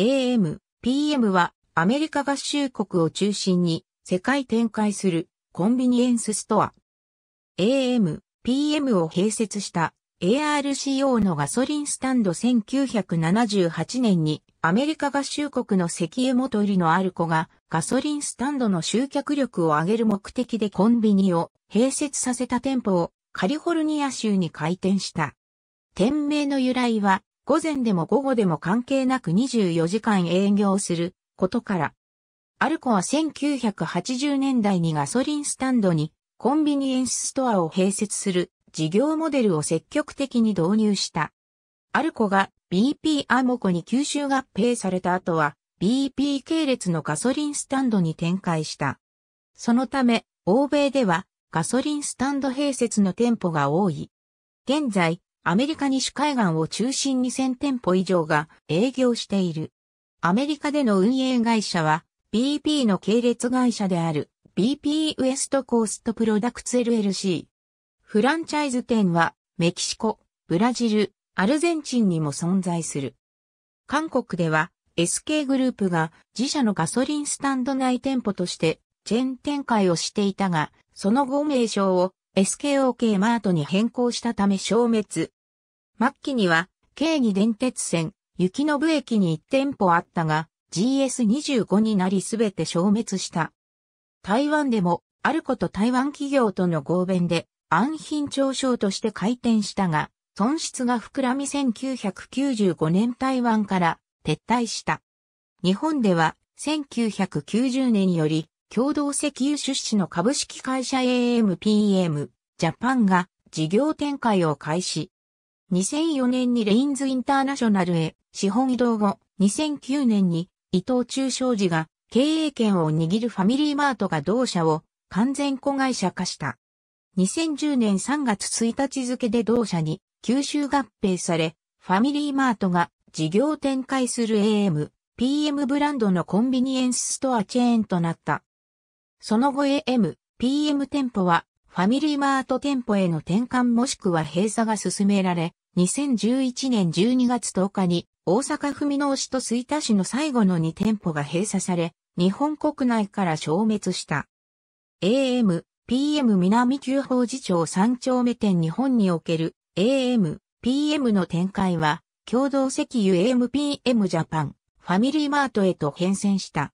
AM、PM はアメリカ合衆国を中心に世界展開するコンビニエンスストア。AM、PM を併設した ARCO のガソリンスタンド1978年にアメリカ合衆国の石油元売りのアルコがガソリンスタンドの集客力を上げる目的でコンビニを併設させた店舗をカリフォルニア州に開店した。店名の由来は午前でも午後でも関係なく24時間営業することから、アルコは1980年代にガソリンスタンドにコンビニエンスストアを併設する事業モデルを積極的に導入した。アルコが BP アモコに吸収合併された後は BP 系列のガソリンスタンドに展開した。そのため、欧米ではガソリンスタンド併設の店舗が多い。現在、アメリカ西海岸を中心に1000店舗以上が営業している。アメリカでの運営会社は BP の系列会社である BP ウエストコーストプロダクツ LLC。フランチャイズ店はメキシコ、ブラジル、アルゼンチンにも存在する。韓国では SK グループが自社のガソリンスタンド内店舗としてチェーン展開をしていたが、その後名称を SKOK マートに変更したため消滅。末期には、京に電鉄線、雪部駅に1店舗あったが、GS25 になりすべて消滅した。台湾でも、あること台湾企業との合弁で、安品調商として開店したが、損失が膨らみ1995年台湾から撤退した。日本では1990年より共同石油出資の株式会社 AMPM ジャパンが事業展開を開始。2004年にレインズインターナショナルへ資本移動後、2009年に伊藤忠商事が経営権を握るファミリーマートが同社を完全子会社化した。2010年3月1日付で同社に吸収合併され、ファミリーマートが事業展開する AM、PM ブランドのコンビニエンスストアチェーンとなった。その後 AM、PM 店舗はファミリーマート店舗への転換もしくは閉鎖が進められ、2011年12月10日に大阪府箕面市と水田市の最後の2店舗が閉鎖され、日本国内から消滅した。AM、PM 南急法事町3丁目店日本における AM、PM の展開は共同石油 AM、PM ジャパン、ファミリーマートへと変遷した。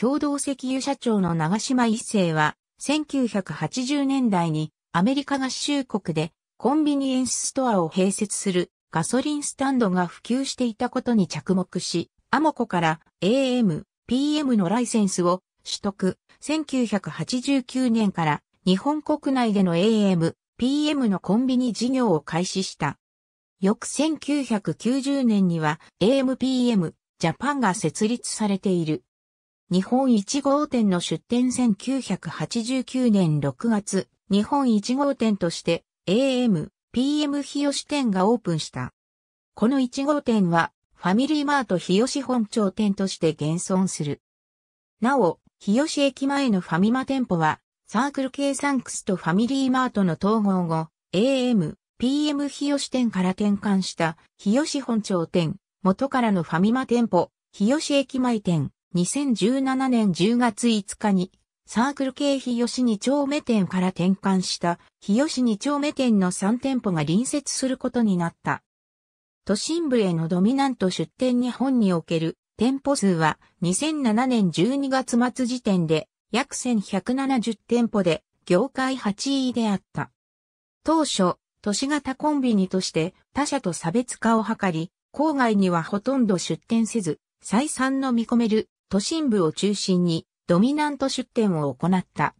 共同石油社長の長島一世は、1980年代にアメリカ合衆国でコンビニエンスストアを併設するガソリンスタンドが普及していたことに着目し、アモコから AM、PM のライセンスを取得。1989年から日本国内での AM、PM のコンビニ事業を開始した。翌1990年には AM、PM、ジャパンが設立されている。日本1号店の出店1989年6月、日本1号店として AM、PM 日吉店がオープンした。この1号店はファミリーマート日吉本町店として現存する。なお、日吉駅前のファミマ店舗はサークル系サンクスとファミリーマートの統合後、AM、PM 日吉店から転換した日吉本町店、元からのファミマ店舗、日吉駅前店、2017年10月5日に、サークル系日吉二丁目店から転換した日吉二丁目店の3店舗が隣接することになった。都心部へのドミナント出店日本における店舗数は2007年12月末時点で約1170店舗で業界8位であった。当初、都市型コンビニとして他社と差別化を図り、郊外にはほとんど出店せず、採算の見込める都心部を中心にドミナント出店を行った。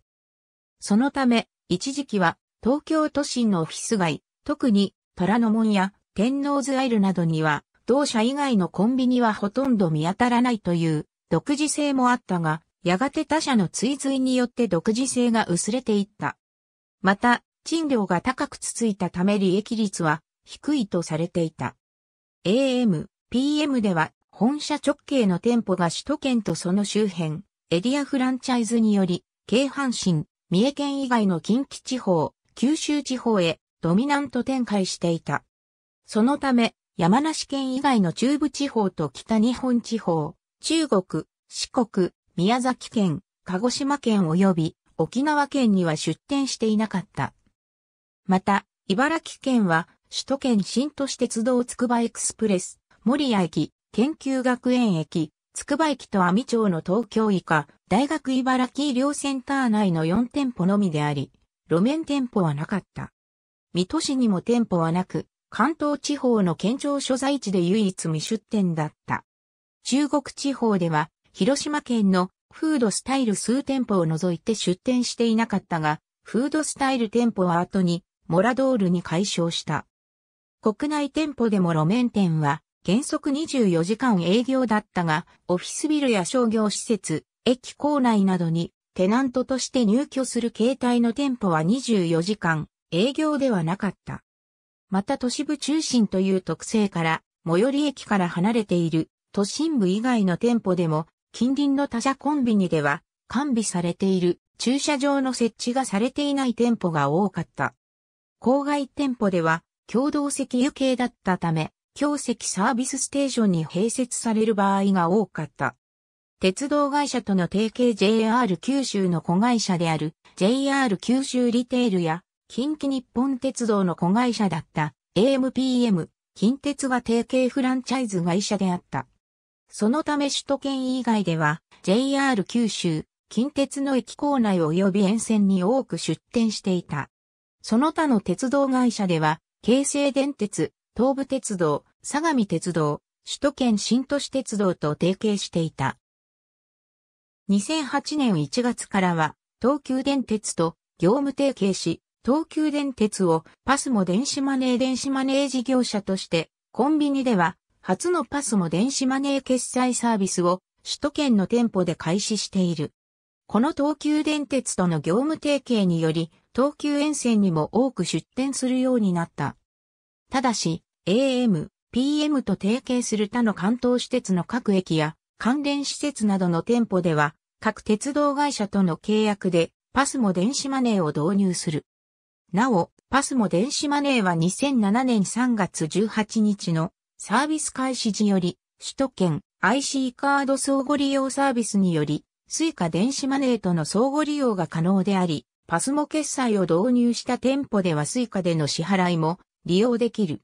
そのため、一時期は東京都心のオフィス街、特に虎ノ門や天王洲アイルなどには、同社以外のコンビニはほとんど見当たらないという独自性もあったが、やがて他社の追随によって独自性が薄れていった。また、賃料が高くつついたため利益率は低いとされていた。AM、PM では本社直系の店舗が首都圏とその周辺、エリアフランチャイズにより、京阪神、三重県以外の近畿地方、九州地方へドミナント展開していた。そのため、山梨県以外の中部地方と北日本地方、中国、四国、宮崎県、鹿児島県及び沖縄県には出店していなかった。また、茨城県は首都圏新都市鉄道つくばエクスプレス、森谷駅、研究学園駅、筑波駅と網町の東京以下、大学茨城医療センター内の4店舗のみであり、路面店舗はなかった。水戸市にも店舗はなく、関東地方の県庁所在地で唯一未出店だった。中国地方では、広島県のフードスタイル数店舗を除いて出店していなかったが、フードスタイル店舗は後に、モラドールに解消した。国内店舗でも路面店は原則24時間営業だったが、オフィスビルや商業施設、駅構内などにテナントとして入居する携帯の店舗は24時間営業ではなかった。また都市部中心という特性から、最寄り駅から離れている都心部以外の店舗でも、近隣の他社コンビニでは、完備されている駐車場の設置がされていない店舗が多かった。郊外店舗では、共同席油系だったため、京石サービスステーションに併設される場合が多かった。鉄道会社との提携 JR 九州の子会社である JR 九州リテールや近畿日本鉄道の子会社だった AMPM 近鉄は提携フランチャイズ会社であった。そのため首都圏以外では JR 九州近鉄の駅構内及び沿線に多く出店していた。その他の鉄道会社では京成電鉄、東武鉄道、相模鉄道、首都圏新都市鉄道と提携していた。2008年1月からは、東急電鉄と業務提携し、東急電鉄をパスも電子マネー電子マネー事業者として、コンビニでは初のパスも電子マネー決済サービスを首都圏の店舗で開始している。この東急電鉄との業務提携により、東急沿線にも多く出店するようになった。ただし、AM、PM と提携する他の関東施設の各駅や関連施設などの店舗では、各鉄道会社との契約で、パスモ電子マネーを導入する。なお、パスモ電子マネーは2007年3月18日のサービス開始時より、首都圏 IC カード相互利用サービスにより、スイカ電子マネーとの相互利用が可能であり、パスモ決済を導入した店舗ではスイカでの支払いも利用できる。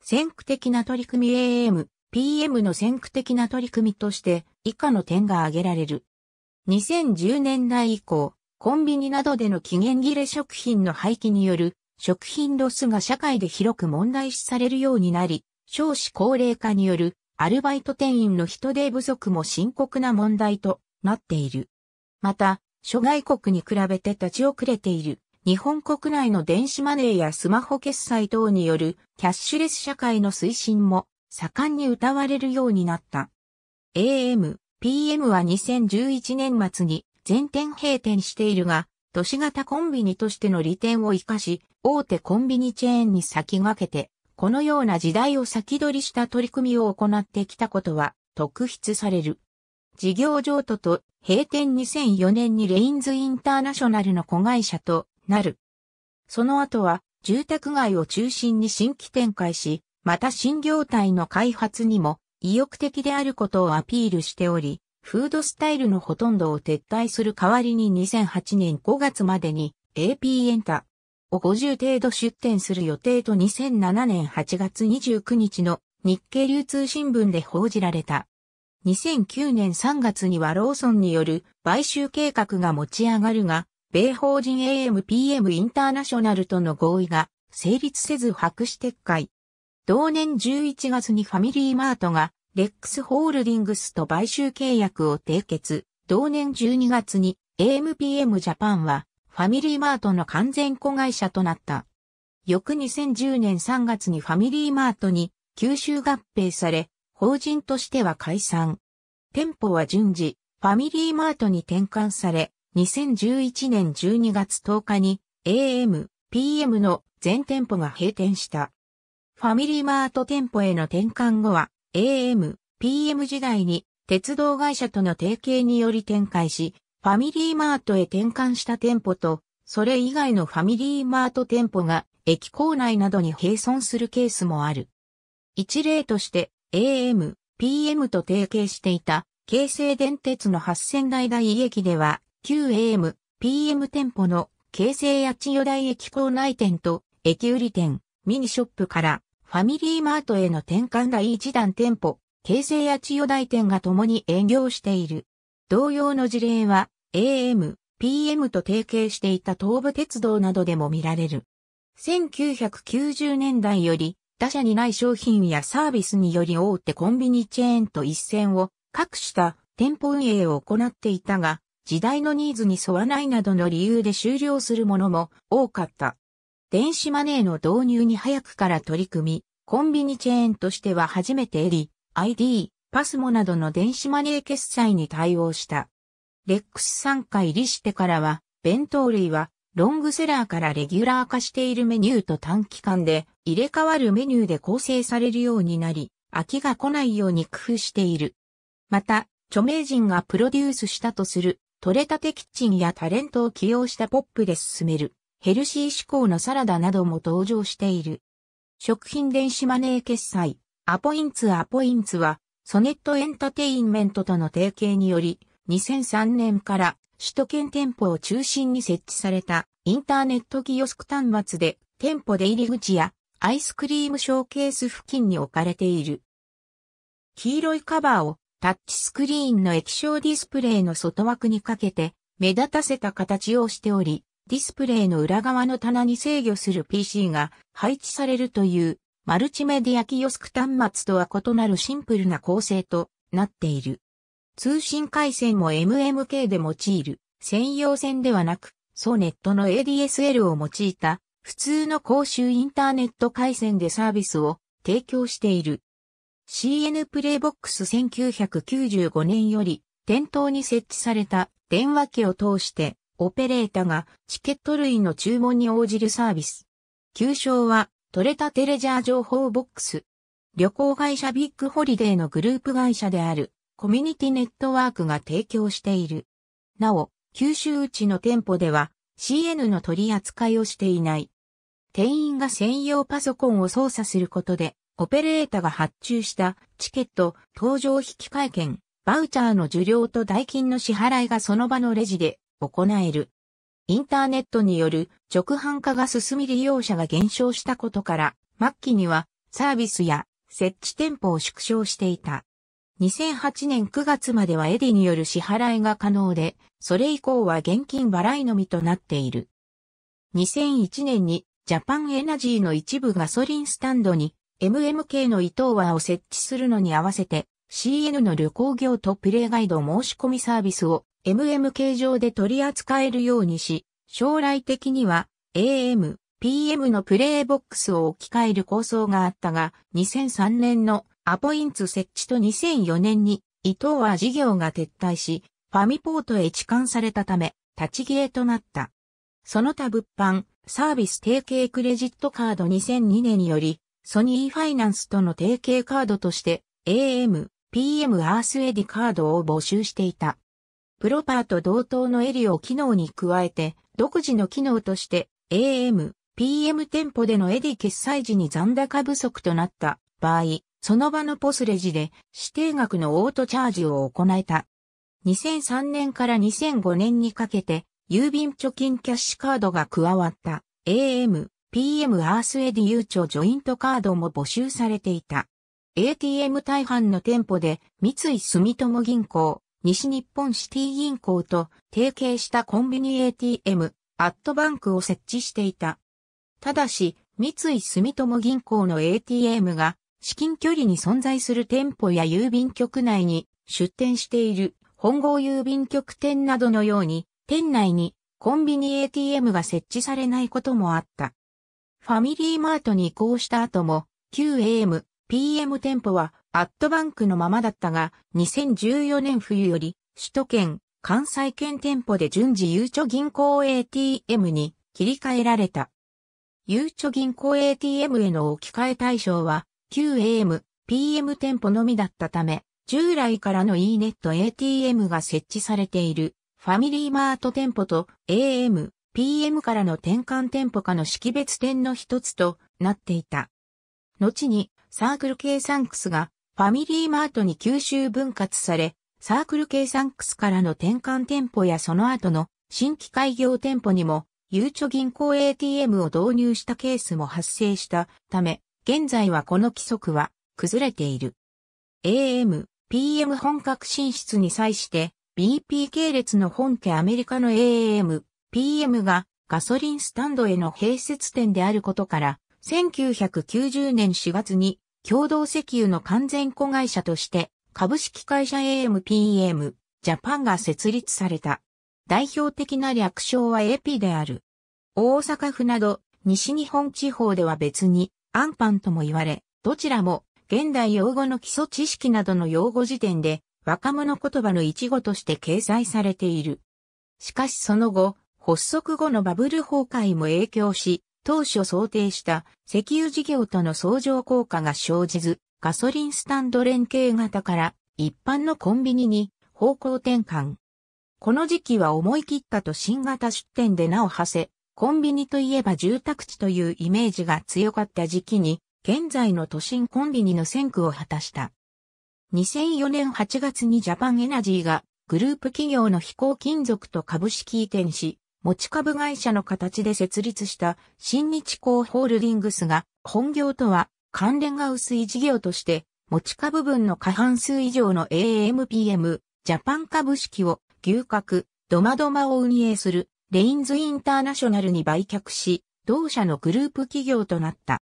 先駆的な取り組み AM、PM の先駆的な取り組みとして以下の点が挙げられる。2010年代以降、コンビニなどでの期限切れ食品の廃棄による食品ロスが社会で広く問題視されるようになり、少子高齢化によるアルバイト店員の人手不足も深刻な問題となっている。また、諸外国に比べて立ち遅れている日本国内の電子マネーやスマホ決済等によるキャッシュレス社会の推進も盛んに謳われるようになった。AM、PM は2011年末に全店閉店しているが、都市型コンビニとしての利点を活かし、大手コンビニチェーンに先駆けて、このような時代を先取りした取り組みを行ってきたことは特筆される。事業譲渡と閉店2004年にレインズインターナショナルの子会社となる。その後は、住宅街を中心に新規展開し、また新業態の開発にも意欲的であることをアピールしており、フードスタイルのほとんどを撤退する代わりに2008年5月までに AP エンタを50程度出展する予定と2007年8月29日の日経流通新聞で報じられた。2009年3月にはローソンによる買収計画が持ち上がるが、米法人 AMPM インターナショナルとの合意が成立せず白紙撤回。同年11月にファミリーマートがレックスホールディングスと買収契約を締結。同年12月に AMPM ジャパンはファミリーマートの完全子会社となった。翌2010年3月にファミリーマートに吸収合併され、法人としては解散。店舗は順次、ファミリーマートに転換され、2011年12月10日に AM、PM の全店舗が閉店した。ファミリーマート店舗への転換後は AM、PM 時代に鉄道会社との提携により展開し、ファミリーマートへ転換した店舗と、それ以外のファミリーマート店舗が駅構内などに併存するケースもある。一例として AM、PM と提携していた京成電鉄の8000台台駅では 9AM、PM 店舗の京成八千代台駅構内店と駅売り店、ミニショップからファミリーマートへの転換第一弾店舗、京成八千代台店が共に営業している。同様の事例は AM、PM と提携していた東武鉄道などでも見られる。1990年代より他社にない商品やサービスにより大手コンビニチェーンと一線を各した店舗運営を行っていたが、時代のニーズに沿わないなどの理由で終了するものも多かった。電子マネーの導入に早くから取り組み、コンビニチェーンとしては初めてエリ、ID、パスモなどの電子マネー決済に対応した。レックス参加入りしてからは、弁当類はロングセラーからレギュラー化しているメニューと短期間で入れ替わるメニューで構成されるようになり、飽きが来ないように工夫している。また、著名人がプロデュースしたとする取れたてキッチンやタレントを起用したポップで進める、ヘルシー志向のサラダなども登場している。食品電子マネー決済、アポインツアポインツは、ソネットエンタテインメントとの提携により、2003年から首都圏店舗を中心に設置されたインターネットキオスク端末で、店舗出入り口やアイスクリームショーケース付近に置かれている。黄色いカバーをタッチスクリーンの液晶ディスプレイの外枠にかけて目立たせた形をしており、ディスプレイの裏側の棚に制御する PC が配置されるというマルチメディアキヨスク端末とは異なるシンプルな構成となっている。通信回線も MMK で用いる専用線ではなく、ソネットの ADSL を用いた普通の公衆インターネット回線でサービスを提供している。CN プレイボックス1995年より店頭に設置された電話機を通してオペレータがチケット類の注文に応じるサービス。旧称はトレタテレジャー情報ボックス。旅行会社ビッグホリデーのグループ会社であるコミュニティネットワークが提供している。なお、九州内の店舗では CN の取り扱いをしていない。店員が専用パソコンを操作することでオペレータが発注したチケット、搭乗引換券、バウチャーの受領と代金の支払いがその場のレジで行える。インターネットによる直販化が進み利用者が減少したことから、末期にはサービスや設置店舗を縮小していた。2008年9月まではエディによる支払いが可能で、それ以降は現金払いのみとなっている。2001年にジャパンエナジーの一部ガソリンスタンドに MMK の伊藤和を設置するのに合わせて CN の旅行業とプレイガイド申し込みサービスを MMK 上で取り扱えるようにし、将来的には AM、PM のプレイボックスを置き換える構想があったが、2003年のアポインツ設置と2004年に伊藤和事業が撤退し、ファミポートへ置換されたため、立ち消えとなった。その他物販、サービス提携クレジットカード2002年により、ソニーファイナンスとの提携カードとして AM、PM アースエディカードを募集していた。プロパーと同等のエリオ機能に加えて、独自の機能として AM、PM 店舗でのエディ決済時に残高不足となった場合、その場のポスレジで指定額のオートチャージを行えた。2003年から2005年にかけて、郵便貯金キャッシュカードが加わった AM、PM アースエディユーチョジョイントカードも募集されていた。ATM 大半の店舗で三井住友銀行、西日本シティ銀行と提携したコンビニ ATM、アットバンクを設置していた。ただし、三井住友銀行の ATM が至近距離に存在する店舗や郵便局内に出店している本郷郵便局店などのように店内にコンビニ ATM が設置されないこともあった。ファミリーマートに移行した後も、QAM、PM 店舗はアットバンクのままだったが、2014年冬より、首都圏、関西圏店舗で順次ゆうちょ銀行 ATM に切り替えられた。ゆうちょ銀行 ATM への置き換え対象は、QAM、PM 店舗のみだったため、従来からの e ネット ATM が設置されているファミリーマート店舗と AM、PM からの転換店舗化の識別点の一つとなっていた。後にサークル系サンクスがファミリーマートに吸収分割され、サークル系サンクスからの転換店舗やその後の新規開業店舗にも、ゆうちょ銀行 ATM を導入したケースも発生したため、現在はこの規則は崩れている。AM、PM 本格進出に際して、BP 系列の本家アメリカの AM、PM がガソリンスタンドへの併設店であることから、1990年4月に共同石油の完全子会社として株式会社 AMPM ジャパンが設立された。代表的な略称は AP である。大阪府など西日本地方では別にアンパンとも言われ、どちらも現代用語の基礎知識などの用語辞典で若者言葉の一語として掲載されている。しかしその後、発足後のバブル崩壊も影響し、当初想定した石油事業との相乗効果が生じず、ガソリンスタンド連携型から一般のコンビニに方向転換。この時期は思い切ったと新型出店で名を馳せ、コンビニといえば住宅地というイメージが強かった時期に、現在の都心コンビニの先駆を果たした。2004年8月にジャパンエナジーがグループ企業の飛行金属と株式移転し、持ち株会社の形で設立した新日興ホールディングスが本業とは関連が薄い事業として持ち株分の過半数以上の AMPM ジャパン株式を牛角ドマドマを運営するレインズインターナショナルに売却し同社のグループ企業となった。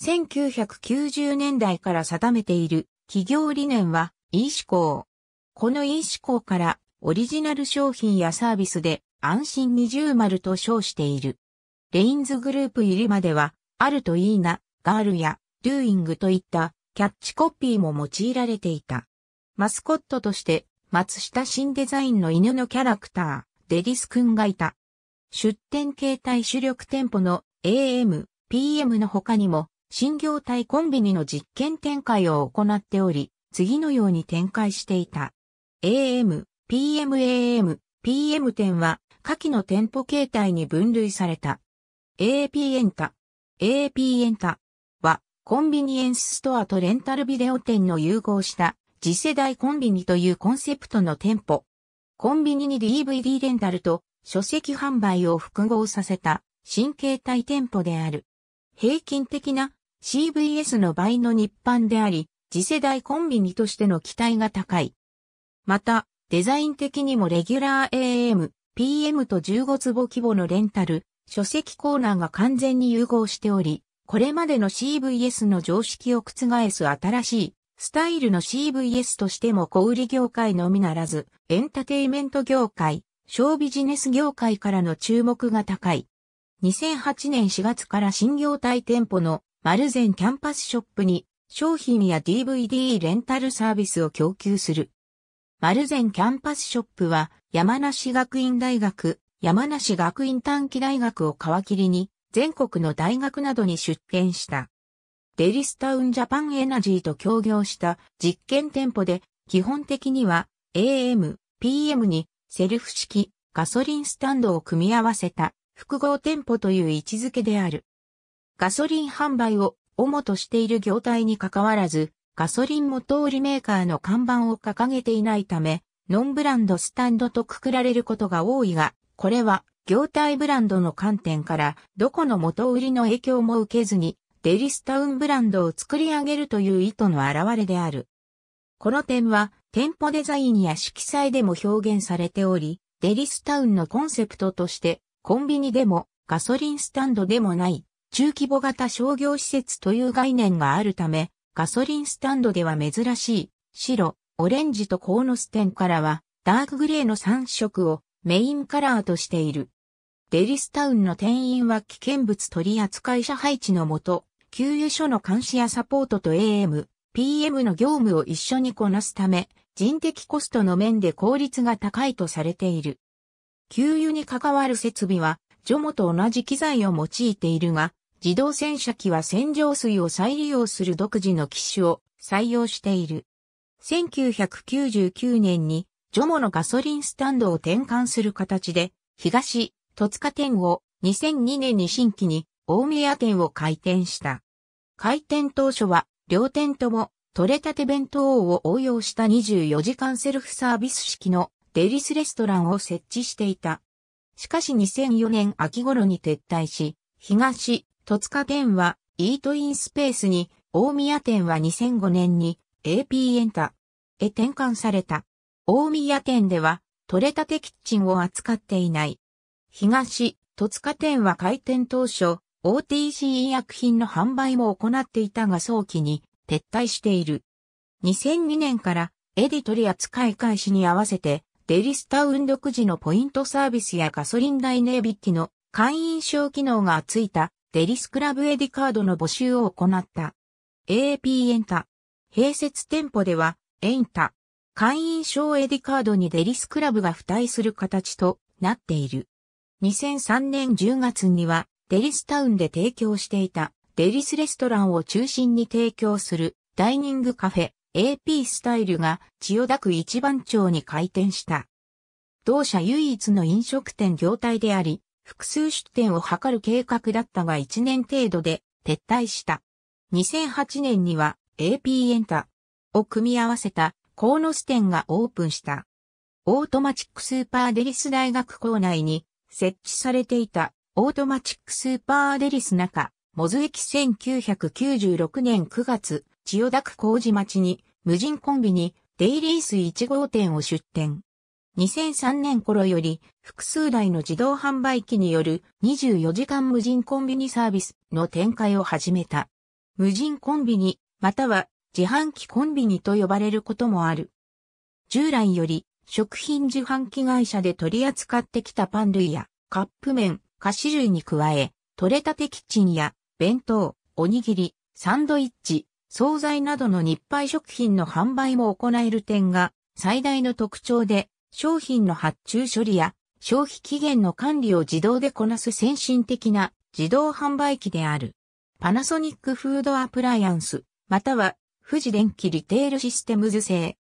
1990年代から定めている企業理念は e 思考。この e 思考からオリジナル商品やサービスで安心二重丸と称している。レインズグループ入りまでは、あるといいな、ガールや、ドゥーイングといったキャッチコピーも用いられていた。マスコットとして、松下新デザインの犬のキャラクター、デリスくんがいた。出店形態主力店舗の AM、PM の他にも、新業態コンビニの実験展開を行っており、次のように展開していた。AM、PMAM、PM 店は下記の店舗形態に分類された。a p エンタ。a p エンタは、コンビニエンスストアとレンタルビデオ店の融合した次世代コンビニというコンセプトの店舗。コンビニに DVD レンタルと書籍販売を複合させた新形態店舗である。平均的な CVS の倍の日版であり、次世代コンビニとしての期待が高い。また、デザイン的にもレギュラー AM、PM と15坪規模のレンタル、書籍コーナーが完全に融合しており、これまでの CVS の常識を覆す新しいスタイルの CVS としても小売業界のみならず、エンタテイメント業界、小ビジネス業界からの注目が高い。2008年4月から新業態店舗のマルゼンキャンパスショップに商品や DVD レンタルサービスを供給する。マルゼンキャンパスショップは山梨学院大学、山梨学院短期大学を皮切りに、全国の大学などに出展した。デリスタウンジャパンエナジーと協業した実験店舗で、基本的には AM、PM にセルフ式ガソリンスタンドを組み合わせた複合店舗という位置づけである。ガソリン販売を主としている業態に関わらず、ガソリンも通りメーカーの看板を掲げていないため、ノンブランドスタンドとくくられることが多いが、これは業態ブランドの観点からどこの元売りの影響も受けずにデリスタウンブランドを作り上げるという意図の表れである。この点は店舗デザインや色彩でも表現されており、デリスタウンのコンセプトとしてコンビニでもガソリンスタンドでもない中規模型商業施設という概念があるため、ガソリンスタンドでは珍しい白、オレンジとコーノステンからは、ダークグレーの3色をメインカラーとしている。デリスタウンの店員は危険物取扱者配置のもと、給油所の監視やサポートと AM、PM の業務を一緒にこなすため、人的コストの面で効率が高いとされている。給油に関わる設備は、ジョモと同じ機材を用いているが、自動洗車機は洗浄水を再利用する独自の機種を採用している。1999年に、ジョモのガソリンスタンドを転換する形で、東、戸塚店を2002年に新規に大宮店を開店した。開店当初は、両店とも、取れたて弁当を応用した24時間セルフサービス式のデリスレストランを設置していた。しかし2004年秋頃に撤退し、東、戸塚店はイートインスペースに、大宮店は2005年に AP エンタへ転換された。大宮店では、取れたてキッチンを扱っていない。東、戸塚店は開店当初、OTC 医薬品の販売も行っていたが早期に撤退している。2002年からエディトリ扱い開始に合わせて、デリスタウン独自のポイントサービスやガソリン代値引きの会員証機能がついたデリスクラブエディカードの募集を行った。AP エンタ併設店舗では、エインタ、会員証エディカードにデリスクラブが付帯する形となっている。2003年10月には、デリスタウンで提供していた、デリスレストランを中心に提供する、ダイニングカフェ、AP スタイルが、千代田区一番町に開店した。同社唯一の飲食店業態であり、複数出店を図る計画だったが1年程度で撤退した。2008年には AP エンタを組み合わせたコーノス店がオープンした。オートマチックスーパーデリス大学校内に設置されていたオートマチックスーパーデリス中、モズ駅1996年9月、千代田区工事町に無人コンビニデイリース1号店を出店。2003年頃より複数台の自動販売機による24時間無人コンビニサービスの展開を始めた。無人コンビニまたは自販機コンビニと呼ばれることもある。従来より食品自販機会社で取り扱ってきたパン類やカップ麺、菓子類に加え、取れたてキッチンや弁当、おにぎり、サンドイッチ、惣菜などの日配食品の販売も行える点が最大の特徴で、商品の発注処理や消費期限の管理を自動でこなす先進的な自動販売機である。パナソニックフードアプライアンスまたは富士電機リテールシステムズ製。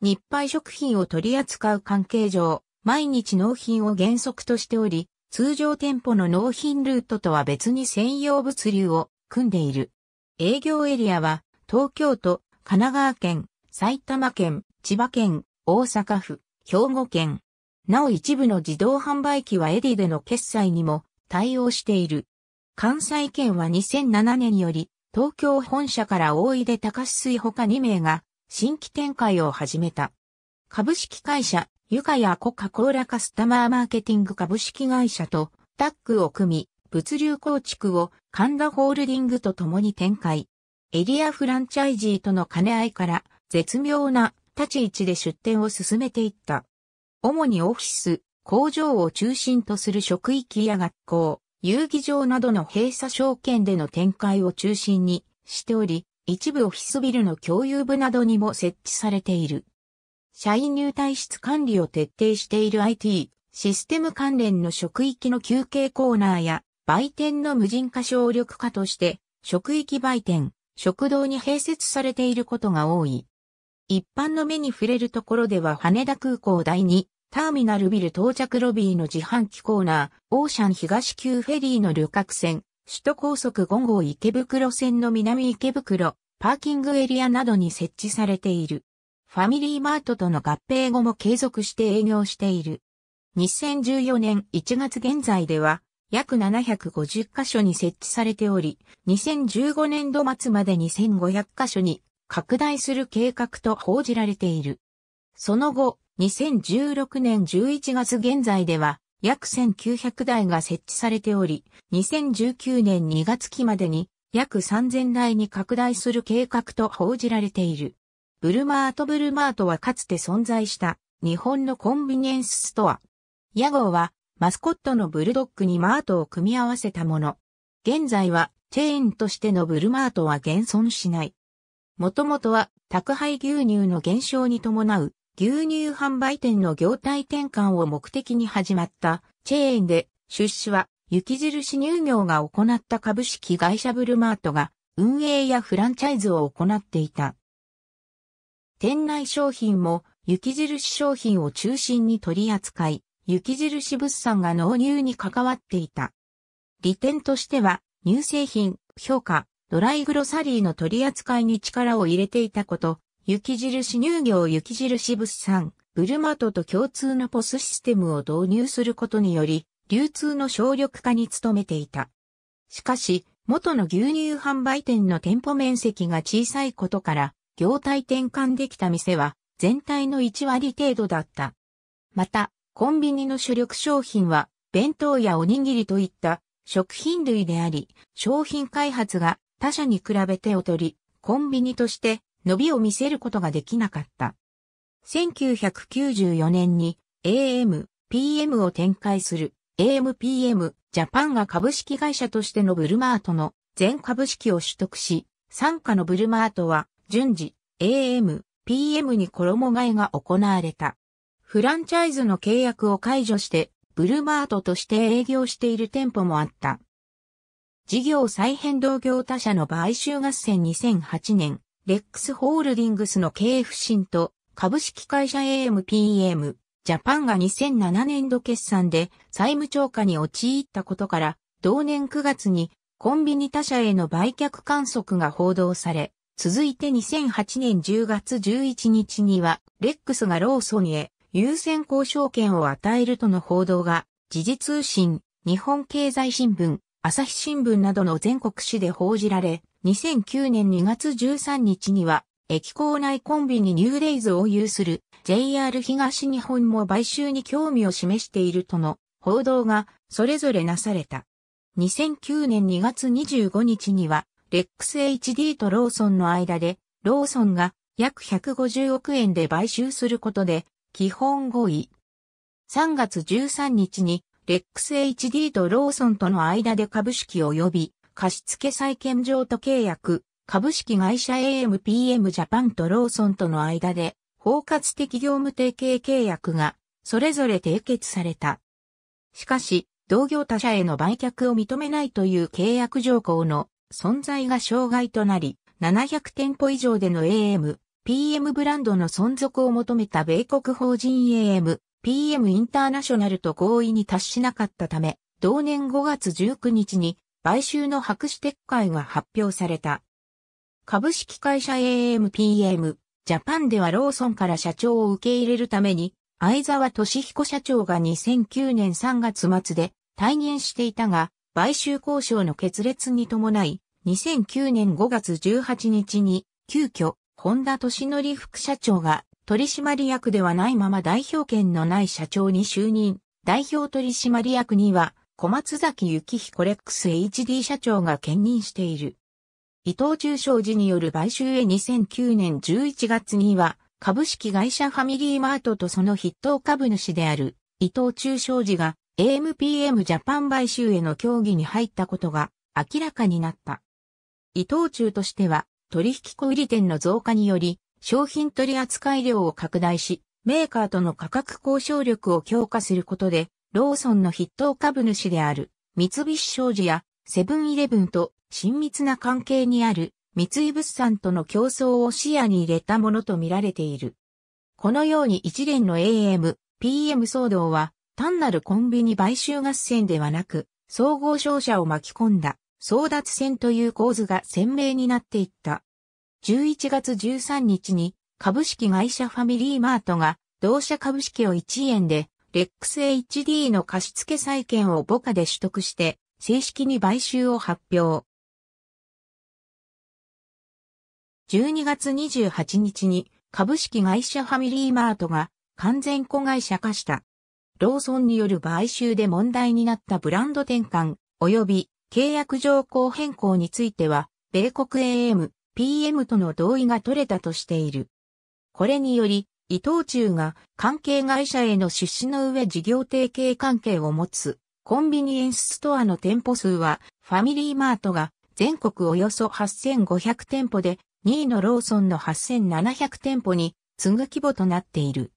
日配食品を取り扱う関係上、毎日納品を原則としており、通常店舗の納品ルートとは別に専用物流を組んでいる。営業エリアは、東京都、神奈川県、埼玉県、千葉県、大阪府、兵庫県。なお一部の自動販売機はエディでの決済にも対応している。関西圏は2007年より東京本社から大井で高水他2名が新規展開を始めた。株式会社、ゆかやコカ・コーラカスタマーマーケティング株式会社とタッグを組み、物流構築を神田ホールディングと共に展開。エリアフランチャイジーとの兼ね合いから絶妙な立ち位置で出店を進めていった。主にオフィス、工場を中心とする職域や学校、遊戯場などの閉鎖証券での展開を中心にしており、一部オフィスビルの共有部などにも設置されている。社員入退室管理を徹底している IT、システム関連の職域の休憩コーナーや、売店の無人化省力化として、職域売店、食堂に併設されていることが多い。一般の目に触れるところでは羽田空港第2ターミナルビル到着ロビーの自販機コーナー、オーシャン東急フェリーの旅客船、首都高速5号池袋線の南池袋、パーキングエリアなどに設置されている。ファミリーマートとの合併後も継続して営業している。2014年1月現在では、約750カ所に設置されており、2015年度末まで2500カ所に拡大する計画と報じられている。その後、2016年11月現在では約1900台が設置されており、2019年2月期までに約3000台に拡大する計画と報じられている。ブルマートブルマートはかつて存在した日本のコンビニエンスストア。屋号はマスコットのブルドッグにマートを組み合わせたもの。現在はチェーンとしてのブルマートは現存しない。もともとは宅配牛乳の減少に伴う牛乳販売店の業態転換を目的に始まったチェーンで出資は雪印乳業が行った株式会社ブルマートが運営やフランチャイズを行っていた。店内商品も雪印商品を中心に取り扱い、雪印物産が納入に関わっていた。利点としては乳製品、評価、ドライグロサリーの取り扱いに力を入れていたこと、雪印乳業雪印物産、ブルマトと共通のポスシステムを導入することにより、流通の省力化に努めていた。しかし、元の牛乳販売店の店舗面積が小さいことから、業態転換できた店は全体の1割程度だった。また、コンビニの主力商品は、弁当やおにぎりといった食品類であり、商品開発が他社に比べて劣り、コンビニとして伸びを見せることができなかった。1994年に AM、PM を展開する AMPM ジャパンが株式会社としてのブルマートの全株式を取得し、傘下のブルマートは順次 AM、PM に衣替えが行われた。フランチャイズの契約を解除してブルマートとして営業している店舗もあった。事業再編同業他社の買収合戦2008年、レックスホールディングスの経営不振と株式会社 AMPM ジャパンが2007年度決算で債務超過に陥ったことから同年9月にコンビニ他社への売却観測が報道され、続いて2008年10月11日には、レックスがローソンへ優先交渉権を与えるとの報道が、時事通信、日本経済新聞、朝日新聞などの全国紙で報じられ、2009年2月13日には、駅構内コンビニニューデイズを有する JR 東日本も買収に興味を示しているとの報道がそれぞれなされた。2009年2月25日には、レックス HD とローソンの間で、ローソンが約150億円で買収することで、基本合意。3月13日に、レックス HD とローソンとの間で株式及び貸付債権譲渡契約、株式会社 AMPM ジャパンとローソンとの間で、包括的業務提携契約が、それぞれ締結された。しかし、同業他社への売却を認めないという契約条項の存在が障害となり、700店舗以上での AM、PM ブランドの存続を求めた米国法人 AM、PM インターナショナルと合意に達しなかったため、同年5月19日に買収の白紙撤回が発表された。株式会社 AMPM ジャパンではローソンから社長を受け入れるために、相沢俊彦社長が2009年3月末で退任していたが、買収交渉の決裂に伴い、2009年5月18日に、急遽、本田俊則副社長が取締役ではないまま代表権のない社長に就任。代表取締役には小松崎幸彦レックス HD 社長が兼任している。伊藤忠商事による買収へ2009年11月には、株式会社ファミリーマートとその筆頭株主である伊藤忠商事が AMPM ジャパン買収への協議に入ったことが明らかになった。伊藤忠としては取引小売店の増加により商品取扱量を拡大し、メーカーとの価格交渉力を強化することでローソンの筆頭株主である三菱商事やセブンイレブンと親密な関係にある三井物産との競争を視野に入れたものとみられている。このように一連の AM、PM 騒動は単なるコンビニ買収合戦ではなく、総合商社を巻き込んだ争奪戦という構図が鮮明になっていった。11月13日に株式会社ファミリーマートが同社株式を1円で XHD の貸付債権を母価で取得して、正式に買収を発表。12月28日に株式会社ファミリーマートが完全子会社化した。ローソンによる買収で問題になったブランド転換及び契約条項変更については、米国 AM、PM との同意が取れたとしている。これにより、伊藤忠が関係会社への出資の上事業提携関係を持つコンビニエンスストアの店舗数はファミリーマートが全国およそ8500店舗で2位のローソンの8700店舗に次ぐ規模となっている。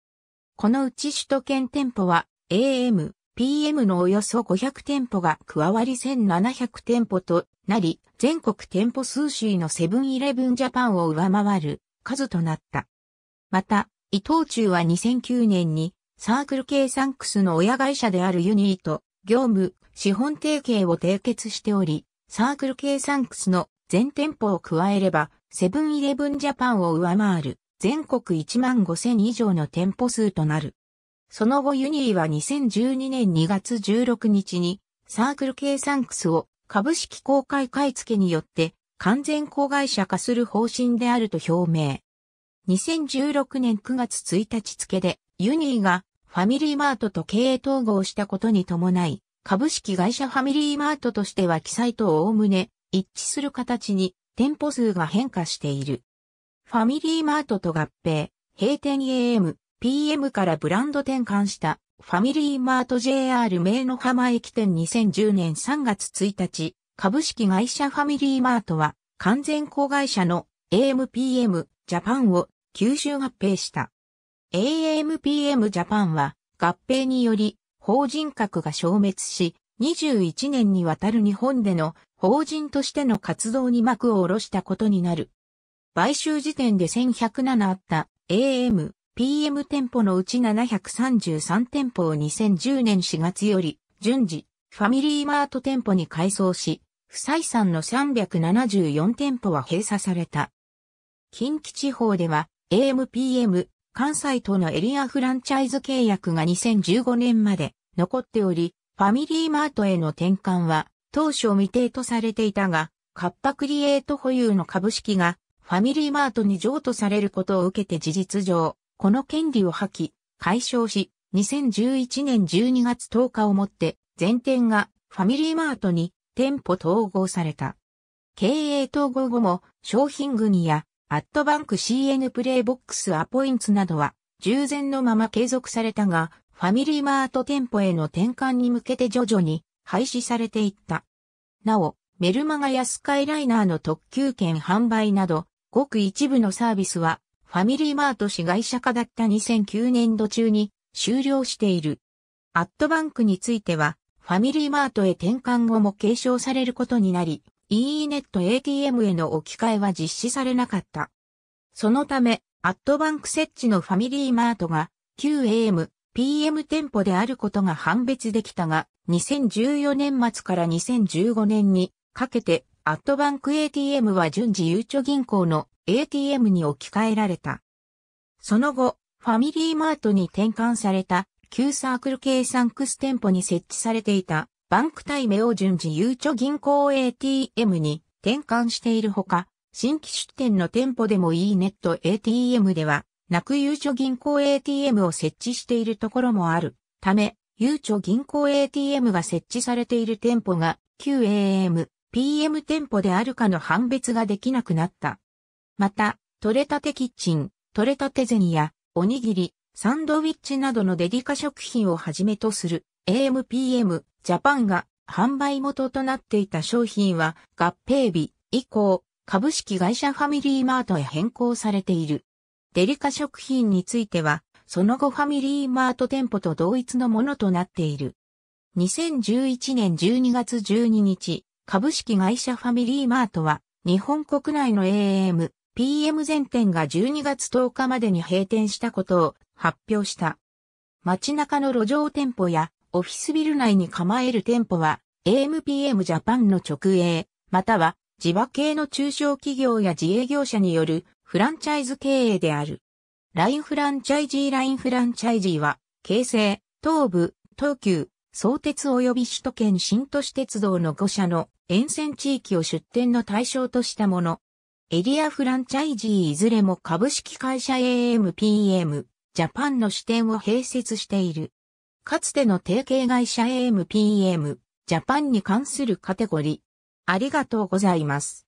このうち首都圏店舗は AM、PM のおよそ500店舗が加わり1700店舗となり、全国店舗数首位のセブンイレブンジャパンを上回る数となった。また、伊藤忠は2009年にサークル系サンクスの親会社であるユニーと業務、資本提携を締結しており、サークル系サンクスの全店舗を加えれば、セブンイレブンジャパンを上回る全国1万5000以上の店舗数となる。その後ユニーは2012年2月16日にサークル系サンクスを株式公開買付によって完全子会社化する方針であると表明。2016年9月1日付で、ユニーがファミリーマートと経営統合したことに伴い、株式会社ファミリーマートとしては記載とおおむね一致する形に店舗数が変化している。ファミリーマートと合併、閉店 AM、PM からブランド転換したファミリーマート JR 名の浜駅店2010年3月1日、株式会社ファミリーマートは完全子会社の AMPM ジャパンを吸収合併した。AMPM ジャパンは合併により法人格が消滅し、21年にわたる日本での法人としての活動に幕を下ろしたことになる。買収時点で1107あった AM、PM 店舗のうち733店舗を2010年4月より順次ファミリーマート店舗に改装し、不採算の374店舗は閉鎖された。近畿地方では AMPM 関西とのエリアフランチャイズ契約が2015年まで残っており、ファミリーマートへの転換は当初未定とされていたが、カッパクリエイト保有の株式がファミリーマートに譲渡されることを受けて事実上、この権利を破棄、解消し、2011年12月10日をもって全店がファミリーマートに店舗統合された。経営統合後も商品群やアットバンク CN プレイボックスアポインツなどは、従前のまま継続されたが、ファミリーマート店舗への転換に向けて徐々に廃止されていった。なお、メルマガやスカイライナーの特急券販売など、ごく一部のサービスは、ファミリーマート市会社化だった2009年度中に終了している。アットバンクについては、ファミリーマートへ転換後も継承されることになり、EENET ATM への置き換えは実施されなかった。そのため、アットバンク設置のファミリーマートが QAM、PM 店舗であることが判別できたが、2014年末から2015年にかけて、アットバンク ATM は順次ゆうちょ銀行の ATM に置き換えられた。その後、ファミリーマートに転換された、旧サークル系サンクス店舗に設置されていたバンク対名を順次ゆうちょ銀行 ATM に転換しているほか、新規出店の店舗でもいいネット ATM では、なくゆうちょ銀行 ATM を設置しているところもあるため、ゆうちょ銀行 ATM が設置されている店舗が、QAM、PM 店舗であるかの判別ができなくなった。また、取れたてキッチン、取れたてゼニや、おにぎり、サンドウィッチなどのデリカ食品をはじめとする AMPM ジャパンが販売元となっていた商品は合併日以降、株式会社ファミリーマートへ変更されている。デリカ食品については、その後ファミリーマート店舗と同一のものとなっている。2011年12月12日、株式会社ファミリーマートは、日本国内の AM、PM 全店が12月10日までに閉店したことを発表した。街中の路上店舗やオフィスビル内に構える店舗は AMPM ジャパンの直営、または地場系の中小企業や自営業者によるフランチャイズ経営である。ラインフランチャイジーラインフランチャイジーは、京成、東部、東急、相鉄及び首都圏新都市鉄道の5社の沿線地域を出店の対象としたもの。エリアフランチャイジーいずれも株式会社 AMPM ジャパンの支店を併設している。かつての提携会社 AMPM ジャパンに関するカテゴリー。ありがとうございます。